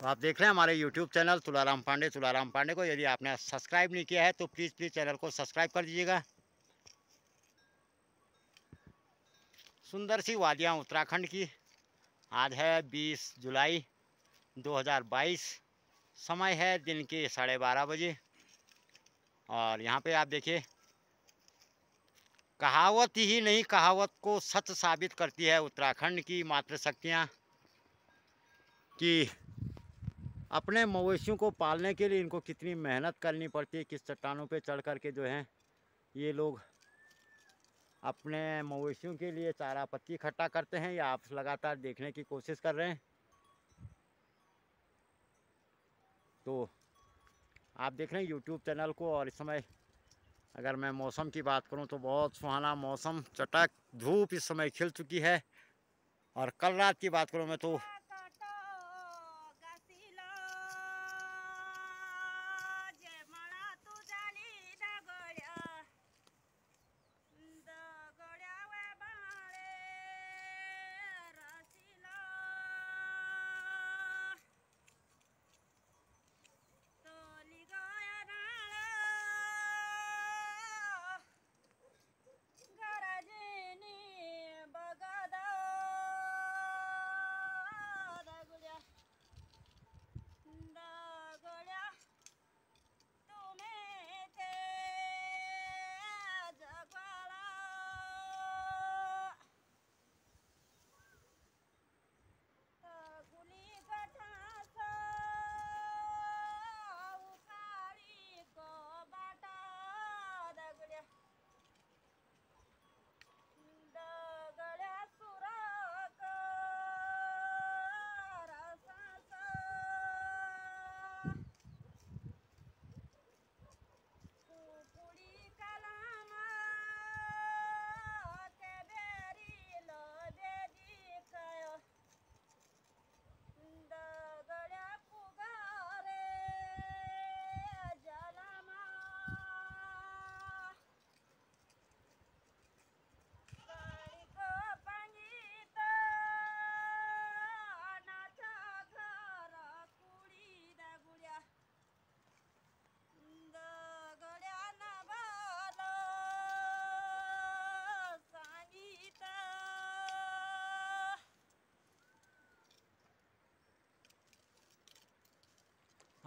तो आप देख रहे हैं हमारे यूट्यूब चैनल तुलाराम पांडे तुलाराम पांडे को यदि आपने सब्सक्राइब नहीं किया है तो प्लीज़ प्लीज़ चैनल को सब्सक्राइब कर दीजिएगा सुंदर सी वादियाँ उत्तराखंड की आज है 20 जुलाई 2022 समय है दिन के साढ़े बारह बजे और यहाँ पे आप देखिए कहावत ही नहीं कहावत को सच साबित करती है उत्तराखंड की मातृशक्तियाँ कि अपने मवेशियों को पालने के लिए इनको कितनी मेहनत करनी पड़ती है किस चट्टानों पे चढ़ कर के जो है ये लोग अपने मवेशियों के लिए चारा पत्ती इकट्ठा करते हैं या आप लगातार देखने की कोशिश कर रहे हैं तो आप देख रहे हैं यूट्यूब चैनल को और इस समय अगर मैं मौसम की बात करूं तो बहुत सुहाना मौसम चटक धूप इस समय खिल चुकी है और कल रात की बात करूं मैं तो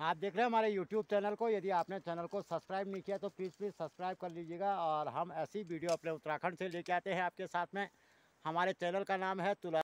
आप देख रहे हैं हमारे यूट्यूब चैनल को यदि आपने चैनल को सब्सक्राइब नहीं किया तो प्लीज़ प्लीज़ सब्सक्राइब कर लीजिएगा और हम ऐसी वीडियो अपने उत्तराखंड से लेके आते हैं आपके साथ में हमारे चैनल का नाम है तुला